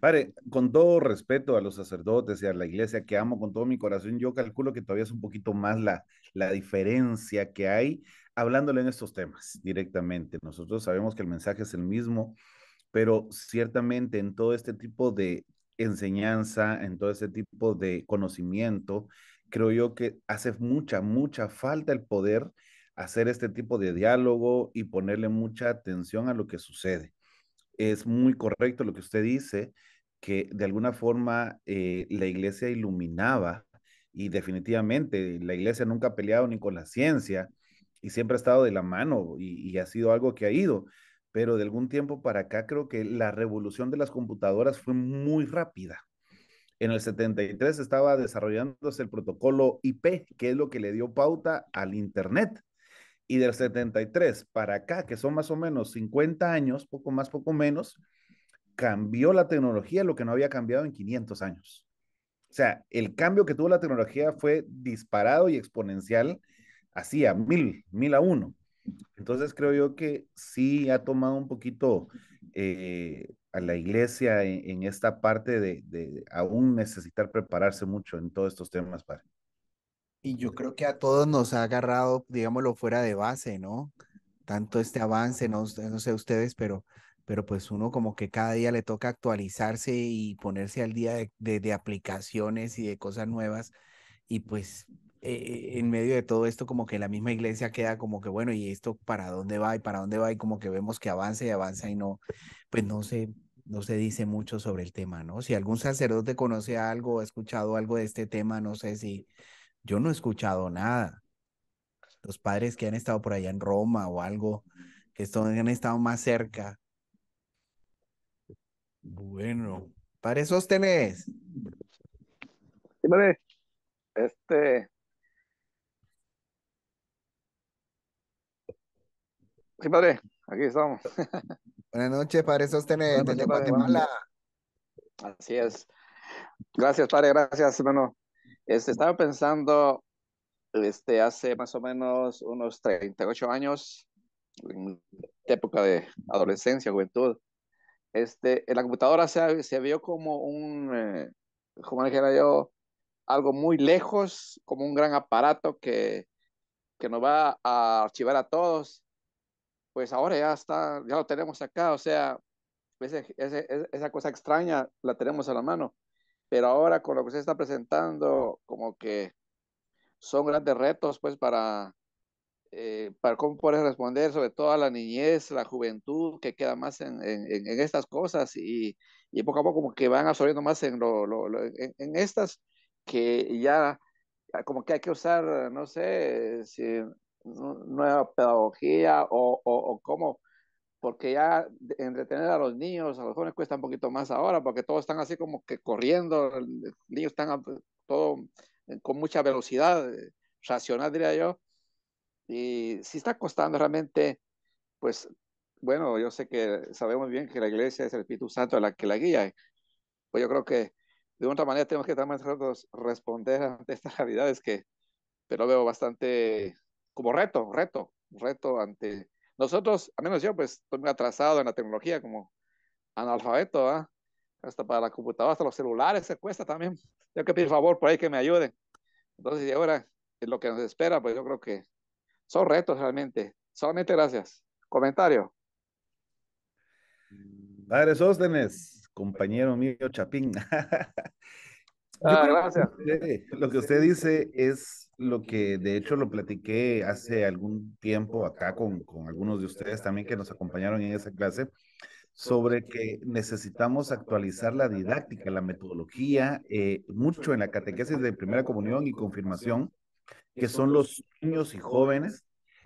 Padre, con todo respeto a los sacerdotes y a la iglesia que amo con todo mi corazón, yo calculo que todavía es un poquito más la, la diferencia que hay hablándole en estos temas directamente. Nosotros sabemos que el mensaje es el mismo, pero ciertamente en todo este tipo de enseñanza, en todo este tipo de conocimiento, creo yo que hace mucha, mucha falta el poder hacer este tipo de diálogo y ponerle mucha atención a lo que sucede. Es muy correcto lo que usted dice, que de alguna forma eh, la iglesia iluminaba y definitivamente la iglesia nunca ha peleado ni con la ciencia y siempre ha estado de la mano y ha sido algo que ha ido pero de algún tiempo para acá creo que la revolución de las computadoras fue muy rápida. En el 73 estaba desarrollándose el protocolo IP, que es lo que le dio pauta al Internet. Y del 73 para acá, que son más o menos 50 años, poco más, poco menos, cambió la tecnología lo que no había cambiado en 500 años. O sea, el cambio que tuvo la tecnología fue disparado y exponencial, hacía mil, mil a uno. Entonces creo yo que sí ha tomado un poquito eh, a la iglesia en, esta parte de, aún necesitar prepararse mucho en todos estos temas, padre. Y yo creo que a todos nos ha agarrado, digámoslo, fuera de base, ¿no? Tanto este avance, no, no sé ustedes, pero, pero pues uno como que cada día le toca actualizarse y ponerse al día de aplicaciones y de cosas nuevas. Y pues eh, en medio de todo esto, como que la misma iglesia queda como que, bueno, ¿y esto para dónde va? ¿Y para dónde va? Y como que vemos que avanza y avanza y no, pues no se, no se dice mucho sobre el tema, ¿no? Si algún sacerdote conoce algo, ha escuchado algo de este tema, no sé si yo no he escuchado nada. Los padres que han estado por allá en Roma o algo, que han estado más cerca. Bueno, padre, sostenes. Sí, Este, Sí, padre, aquí estamos. Buenas noches, padre Sostener, desde Guatemala. Así es. Gracias, padre, gracias, hermano. Este, estaba pensando, este, hace más o menos unos 38 años, en época de adolescencia, juventud, este, en la computadora se, vio como un, eh, como dijera yo, algo muy lejos, como un gran aparato que, que nos va a archivar a todos pues ahora ya está, ya lo tenemos acá, o sea, e, esa cosa extraña la tenemos a la mano, pero ahora con lo que se está presentando, como que son grandes retos, pues, para, eh, para cómo poder responder, sobre todo a la niñez, la juventud, que queda más en, en, estas cosas y, y, poco a poco como que van absorbiendo más en, lo, en, estas que ya como que hay que usar, no sé, si nueva pedagogía o, o, cómo, porque ya entretener a los niños, a los jóvenes cuesta un poquito más ahora, porque todos están así como que corriendo, los niños están todo con mucha velocidad, eh, racional diría yo, y si está costando realmente, pues bueno, yo sé que sabemos bien que la iglesia es el Espíritu Santo la que la guía, pues yo creo que de otra manera tenemos que también responder ante estas realidades que, pero pues, veo bastante como reto, reto, reto ante nosotros, al menos yo, pues estoy muy atrasado en la tecnología como analfabeto, ¿ah? hasta para la computadora, hasta los celulares se cuesta también. yo que pedir favor por ahí que me ayuden. Entonces, y ahora, es lo que nos espera, pues yo creo que son retos realmente. Solamente gracias. Comentario. Padre Sóstenes, compañero mío Chapín. Ah, gracias. lo que usted dice es lo que de hecho lo platiqué hace algún tiempo acá con, con algunos de ustedes también que nos acompañaron en esa clase, sobre que necesitamos actualizar la didáctica, la metodología, eh, mucho en la catequesis de primera comunión y confirmación, que son los niños y jóvenes,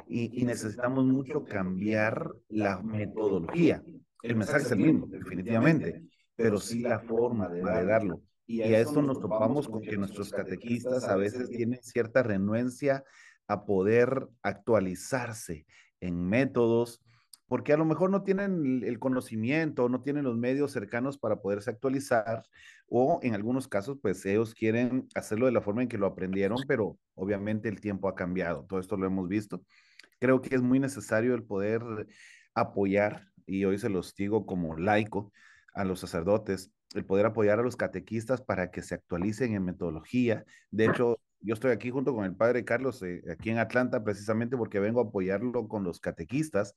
y, necesitamos mucho cambiar la metodología. El mensaje es el mismo, definitivamente, pero sí la forma de darlo. Y a, esto nos topamos con que nuestros catequistas a veces tienen cierta renuencia a poder actualizarse en métodos, porque a lo mejor no tienen el conocimiento, no tienen los medios cercanos para poderse actualizar, o en algunos casos, pues ellos quieren hacerlo de la forma en que lo aprendieron, pero obviamente el tiempo ha cambiado, todo esto lo hemos visto. Creo que es muy necesario el poder apoyar, y hoy se los digo como laico, a los sacerdotes, el poder apoyar a los catequistas para que se actualicen en metodología. De ah. hecho, yo estoy aquí junto con el padre Carlos, eh, aquí en Atlanta, precisamente porque vengo a apoyarlo con los catequistas,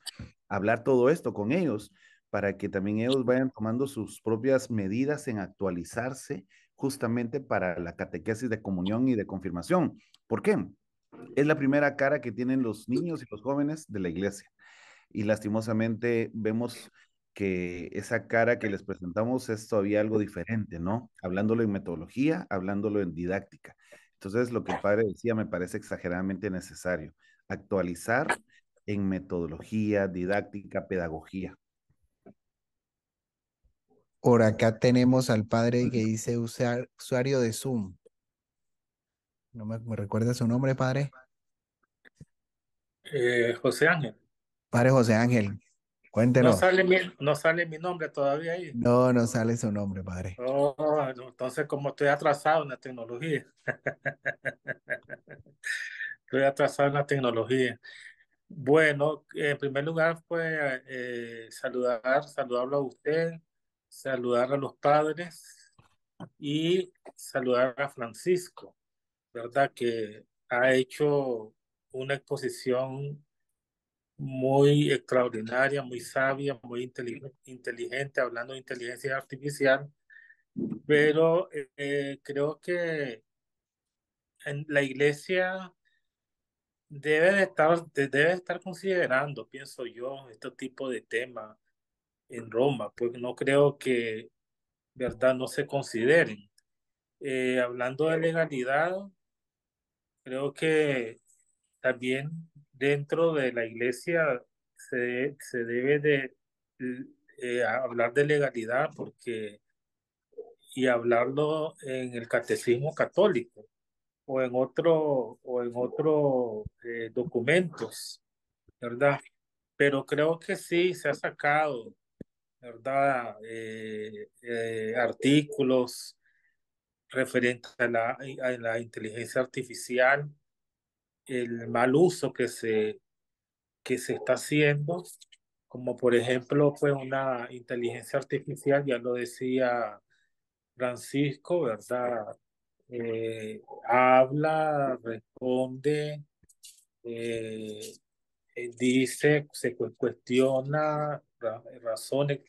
hablar todo esto con ellos, para que también ellos vayan tomando sus propias medidas en actualizarse justamente para la catequesis de comunión y de confirmación. ¿Por qué? Es la primera cara que tienen los niños y los jóvenes de la iglesia. Y lastimosamente vemos que esa cara que les presentamos es todavía algo diferente, ¿no? Hablándolo en metodología, hablándolo en didáctica. Entonces, lo que el padre decía me parece exageradamente necesario, actualizar en metodología, didáctica, pedagogía. Por acá tenemos al padre que dice usuario de Zoom. ¿No me, recuerda su nombre, padre? Eh, José Ángel. Padre José Ángel, no sale, mi, no sale mi nombre todavía ahí. No, no sale su nombre, padre. Oh, entonces, como estoy atrasado en la tecnología. estoy atrasado en la tecnología. Bueno, en primer lugar, pues eh, saludar, saludarlo a usted, saludar a los padres y saludar a Francisco, ¿verdad? Que ha hecho una exposición muy extraordinaria, muy sabia, muy inteligente, hablando de inteligencia artificial, pero eh, eh, creo que en la iglesia debe de estar, debe estar considerando, pienso yo, este tipo de temas en Roma, porque no creo que, verdad, no se consideren. Eh, hablando de legalidad, creo que también dentro de la iglesia se, debe de eh, hablar de legalidad porque y hablarlo en el catecismo católico o en otro o en otro eh, documentos verdad pero creo que sí se ha sacado verdad eh, artículos referentes a la, a la inteligencia artificial el mal uso que se, que se está haciendo, como por ejemplo, fue pues, una inteligencia artificial, ya lo decía Francisco, ¿verdad? Eh, habla, responde, eh, eh, dice, se cuestiona, razones,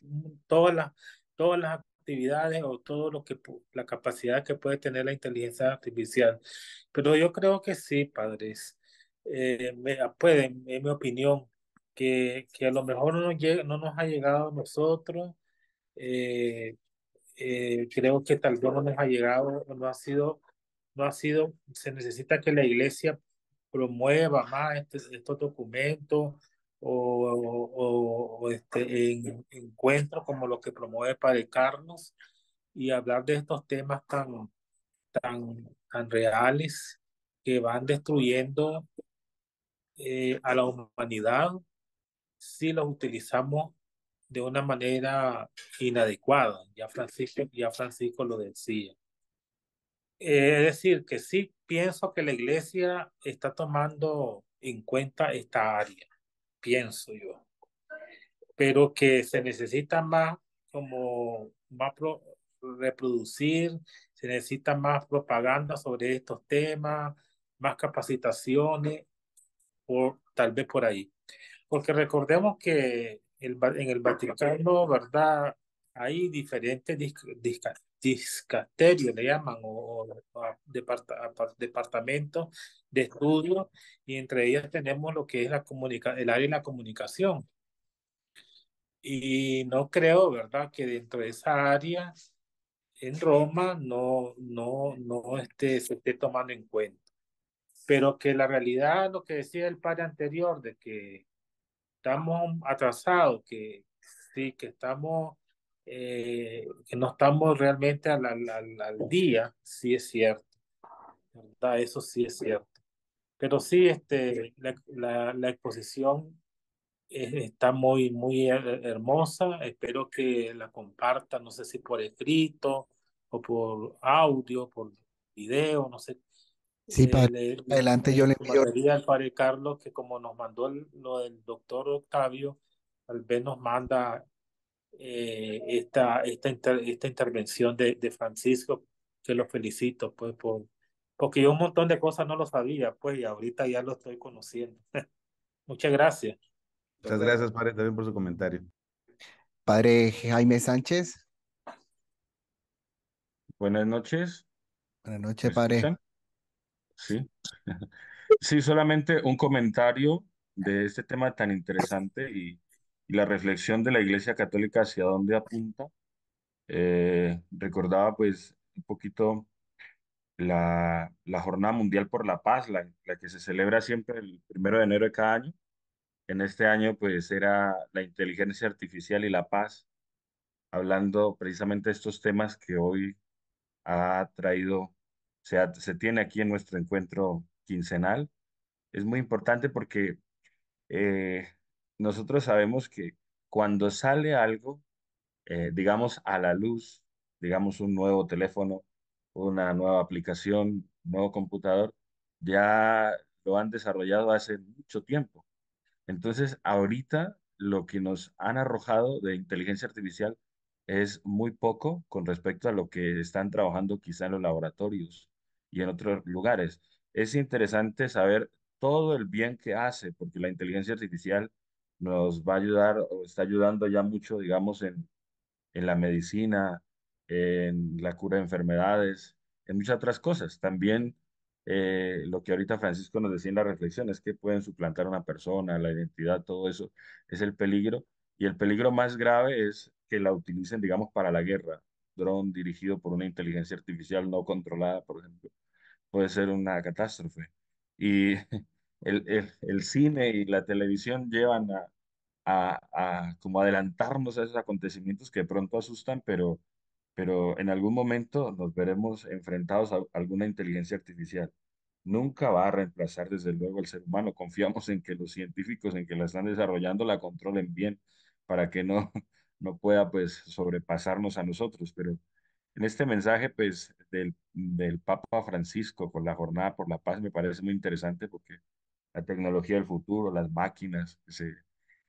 todas las, todas las actividades o todo lo que la capacidad que puede tener la inteligencia artificial. Pero yo creo que sí, padres, eh, me, ah, pueden, es mi opinión, que, que a lo mejor no nos, no nos ha llegado a nosotros, eh, eh, creo que tal vez no nos ha llegado, no ha sido, no ha sido, se necesita que la iglesia promueva más este, estos documentos, o, o, este, en, encuentros como los que promueve Padre Carlos y hablar de estos temas tan, tan, tan reales que van destruyendo eh, a la humanidad si los utilizamos de una manera inadecuada. Ya Francisco, ya Francisco lo decía. es decir, que sí pienso que la iglesia está tomando en cuenta esta área pienso yo, pero que se necesita más como más reproducir, se necesita más propaganda sobre estos temas, más capacitaciones, o tal vez por ahí. Porque recordemos que en el Vaticano, ¿verdad? Hay diferentes discasterios le llaman, o, departamentos de estudio y entre ellas tenemos lo que es la comunica el área de la comunicación. Y no creo, ¿verdad?, que dentro de esa área en Roma no, no, no esté, se esté tomando en cuenta. Pero que la realidad, lo que decía el padre anterior, de que estamos atrasados, que sí, que estamos, eh, que no estamos realmente al, al, al día, sí es cierto. ¿verdad? Eso sí es cierto. Pero sí, este, la, la, exposición eh, está muy, muy eh, hermosa. Espero que la compartan, no sé si por escrito o por audio, por video, no sé. Sí, eh, padre, adelante yo le envío. al padre Carlos que como nos mandó lo del doctor Octavio, tal vez nos manda esta, esta, esta intervención de, de Francisco, que lo felicito pues por, porque yo un montón de cosas no lo sabía, pues, y ahorita ya lo estoy conociendo. Muchas gracias. Muchas gracias, padre, también por su comentario. Padre Jaime Sánchez. Buenas noches. Buenas noches, padre. Sí. Sí, solamente un comentario de este tema tan interesante y, la reflexión de la Iglesia Católica hacia dónde apunta. Eh, recordaba pues un poquito la, la, Jornada Mundial por la Paz, la, la, que se celebra siempre el primero de enero de cada año. En este año, pues era la inteligencia artificial y la paz, hablando precisamente de estos temas que hoy ha traído, se, se tiene aquí en nuestro encuentro quincenal. Es muy importante porque eh, nosotros sabemos que cuando sale algo, eh, digamos, a la luz, digamos, un nuevo teléfono, una nueva aplicación, nuevo computador, ya lo han desarrollado hace mucho tiempo. Entonces, ahorita lo que nos han arrojado de inteligencia artificial es muy poco con respecto a lo que están trabajando quizá en los laboratorios y en otros lugares. Es interesante saber todo el bien que hace, porque la inteligencia artificial nos va a ayudar o está ayudando ya mucho, digamos, en, en la medicina, en la cura de enfermedades, en muchas otras cosas. También eh, lo que ahorita Francisco nos decía en la reflexión es que pueden suplantar a una persona, la identidad, todo eso es el peligro. Y el peligro más grave es que la utilicen, digamos, para la guerra. Dron dirigido por una inteligencia artificial no controlada, por ejemplo, puede ser una catástrofe. Y el, el, el cine y la televisión llevan a, a, a como adelantarnos a esos acontecimientos que de pronto asustan, pero pero en algún momento nos veremos enfrentados a alguna inteligencia artificial. Nunca va a reemplazar desde luego al ser humano. Confiamos en que los científicos en que la están desarrollando la controlen bien para que no, no pueda pues sobrepasarnos a nosotros. Pero en este mensaje pues del, del Papa Francisco con la Jornada por la Paz me parece muy interesante porque la tecnología del futuro, las máquinas que se,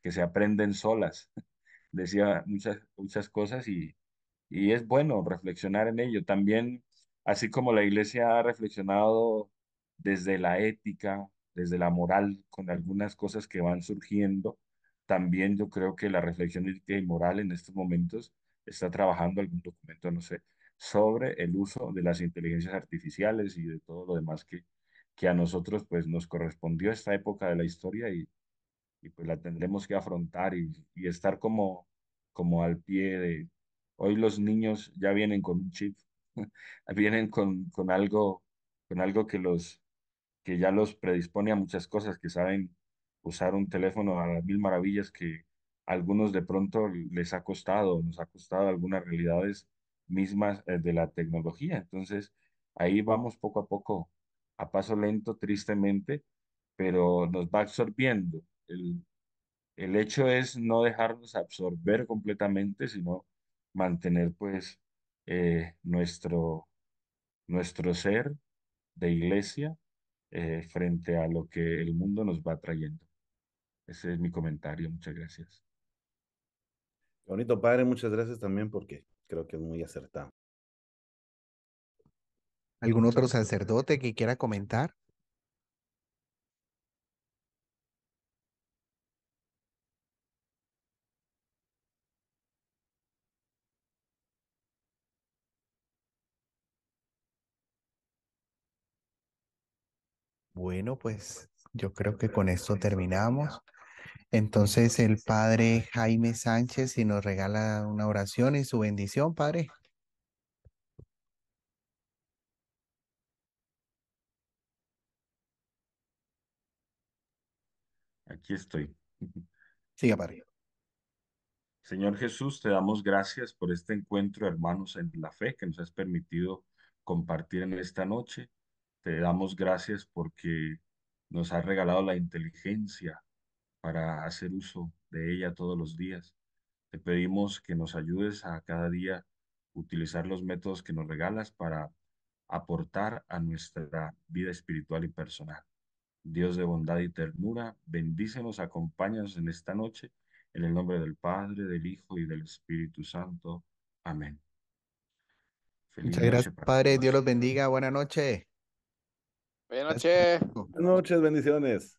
que se aprenden solas, decía muchas, muchas cosas y, y es bueno reflexionar en ello. También, así como la iglesia ha reflexionado desde la ética, desde la moral, con algunas cosas que van surgiendo, también yo creo que la reflexión ética y moral en estos momentos está trabajando algún documento, no sé, sobre el uso de las inteligencias artificiales y de todo lo demás que, que a nosotros pues nos correspondió esta época de la historia y, y pues la tendremos que afrontar y, y estar como, como al pie de, Hoy los niños ya vienen con un chip, vienen con, con algo, con algo que los, que ya los predispone a muchas cosas, que saben usar un teléfono a las mil maravillas que a algunos de pronto les ha costado, nos ha costado algunas realidades mismas eh, de la tecnología. Entonces, ahí vamos poco a poco, a paso lento, tristemente, pero nos va absorbiendo. el hecho es no dejarnos absorber completamente, sino mantener pues eh, nuestro, nuestro ser de iglesia eh, frente a lo que el mundo nos va trayendo. Ese es mi comentario, muchas gracias. Bonito, padre, muchas gracias también porque creo que es muy acertado. ¿Algún otro sacerdote que quiera comentar? bueno, pues yo creo que con esto terminamos. Entonces el Padre Jaime Sánchez, si nos regala una oración y su bendición, Padre. Aquí estoy. Siga, Padre. Señor Jesús, te damos gracias por este encuentro, hermanos, en la fe que nos has permitido compartir en esta noche te damos gracias porque nos has regalado la inteligencia para hacer uso de ella todos los días. Te pedimos que nos ayudes a cada día utilizar los métodos que nos regalas para aportar a nuestra vida espiritual y personal. Dios de bondad y ternura, bendícenos, acompáñanos en esta noche, en el nombre del Padre, del Hijo y del Espíritu Santo. Amén. Muchas gracias, Padre. Dios los bendiga. Buenas noches. Buenas noches. Buenas noches, bendiciones.